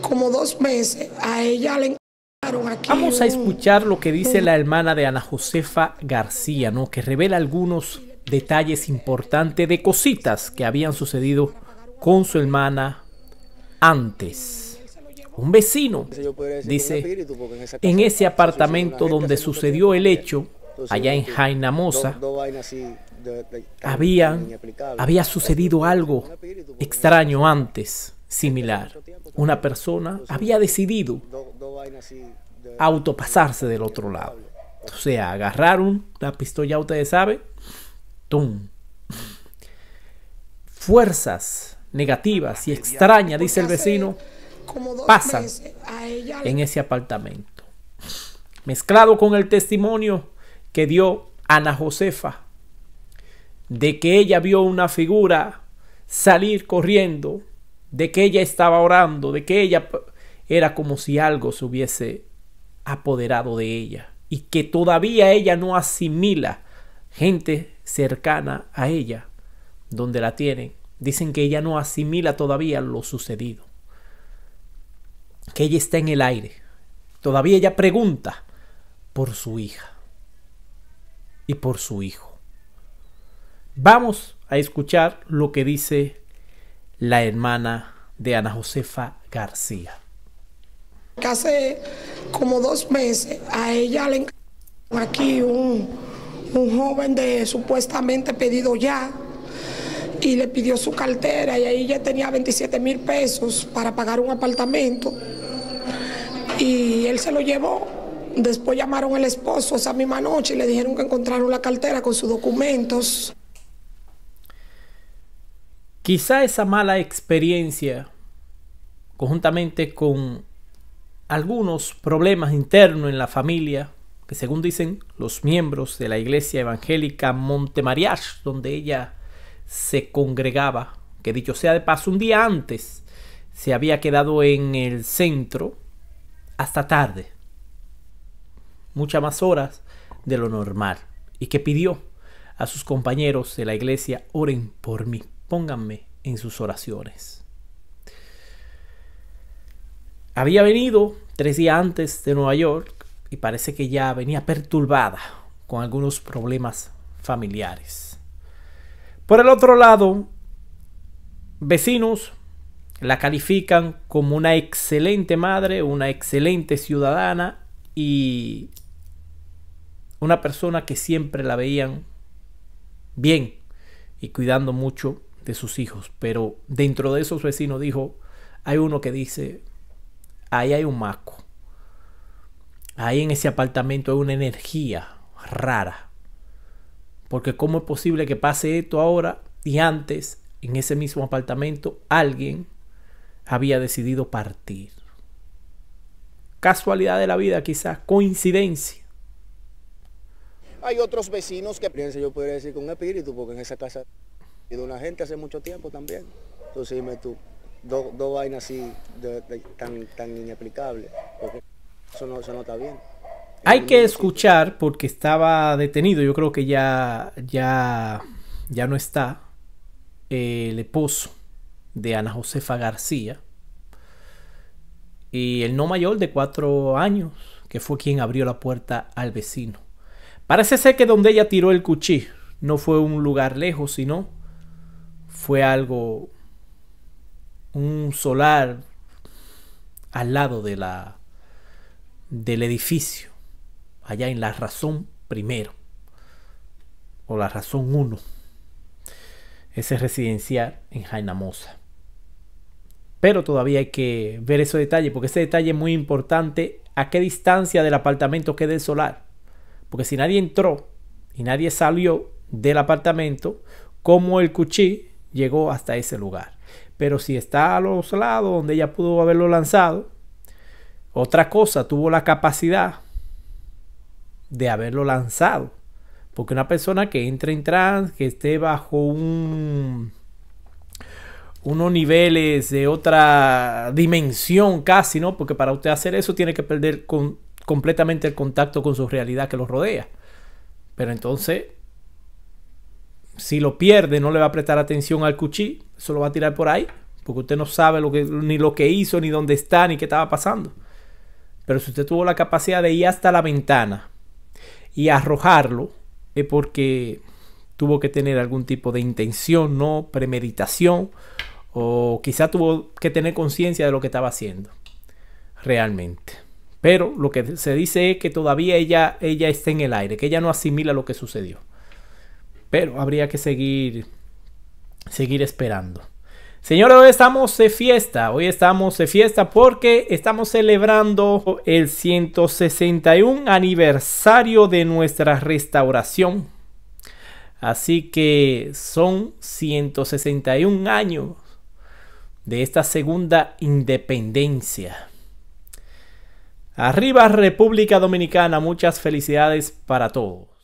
como dos meses, a ella le Aquí Vamos a escuchar lo que dice la hermana de Ana Josefa García, que revela algunos detalles importantes de cositas que habían sucedido con su hermana antes. Un vecino dice, en ese apartamento donde sucedió el hecho, allá en Jainamosa, había, había sucedido algo extraño antes similar. Una persona había decidido autopasarse del otro lado. O sea, agarraron la pistola, ustedes saben. ¡Tum! Fuerzas negativas y extrañas, dice el vecino, pasan en ese apartamento. Mezclado con el testimonio que dio Ana Josefa de que ella vio una figura salir corriendo de que ella estaba orando, de que ella era como si algo se hubiese apoderado de ella y que todavía ella no asimila gente cercana a ella, donde la tienen. Dicen que ella no asimila todavía lo sucedido, que ella está en el aire. Todavía ella pregunta por su hija y por su hijo. Vamos a escuchar lo que dice la hermana de Ana Josefa García. Hace como dos meses a ella le aquí un, un joven de supuestamente pedido ya y le pidió su cartera y ahí ya tenía 27 mil pesos para pagar un apartamento y él se lo llevó. Después llamaron al esposo esa misma noche y le dijeron que encontraron la cartera con sus documentos. Quizá esa mala experiencia, conjuntamente con algunos problemas internos en la familia, que según dicen los miembros de la iglesia evangélica Montemariach, donde ella se congregaba, que dicho sea de paso, un día antes se había quedado en el centro hasta tarde, muchas más horas de lo normal, y que pidió a sus compañeros de la iglesia, oren por mí pónganme en sus oraciones. Había venido tres días antes de Nueva York y parece que ya venía perturbada con algunos problemas familiares. Por el otro lado, vecinos la califican como una excelente madre, una excelente ciudadana y una persona que siempre la veían bien y cuidando mucho de sus hijos, pero dentro de esos vecinos dijo, hay uno que dice, ahí hay un maco, ahí en ese apartamento hay una energía rara, porque cómo es posible que pase esto ahora y antes en ese mismo apartamento alguien había decidido partir. Casualidad de la vida quizás, coincidencia. Hay otros vecinos que piensa yo podría decir, con espíritu, porque en esa casa de una gente hace mucho tiempo también. Entonces dime tú, dos vainas así tan, tan Eso no, está bien. Hay que escuchar porque estaba detenido, yo creo que ya, ya, ya no está, eh, el esposo de Ana Josefa García y el no mayor de cuatro años, que fue quien abrió la puerta al vecino. Parece ser que donde ella tiró el cuchillo no fue un lugar lejos, sino fue algo, un solar al lado de la, del edificio, allá en la razón primero, o la razón uno. Ese residencial en Jainamosa. Pero todavía hay que ver ese detalle, porque ese detalle es muy importante. ¿A qué distancia del apartamento queda el solar? Porque si nadie entró y nadie salió del apartamento, como el cuchillo llegó hasta ese lugar. Pero si está a los lados donde ella pudo haberlo lanzado, otra cosa, tuvo la capacidad de haberlo lanzado. Porque una persona que entra en trans, que esté bajo un unos niveles de otra dimensión casi, ¿no? Porque para usted hacer eso tiene que perder completamente el contacto con su realidad que los rodea. Pero entonces si lo pierde, no le va a prestar atención al cuchillo solo lo va a tirar por ahí, porque usted no sabe lo que, ni lo que hizo, ni dónde está, ni qué estaba pasando. Pero si usted tuvo la capacidad de ir hasta la ventana y arrojarlo, es porque tuvo que tener algún tipo de intención, no premeditación, o quizá tuvo que tener conciencia de lo que estaba haciendo realmente. Pero lo que se dice es que todavía ella, ella está en el aire, que ella no asimila lo que sucedió. Pero habría que seguir, seguir esperando. Señores, hoy estamos de fiesta, hoy estamos de fiesta porque estamos celebrando el 161 aniversario de nuestra restauración. Así que son 161 años de esta segunda independencia. Arriba República Dominicana, muchas felicidades para todos.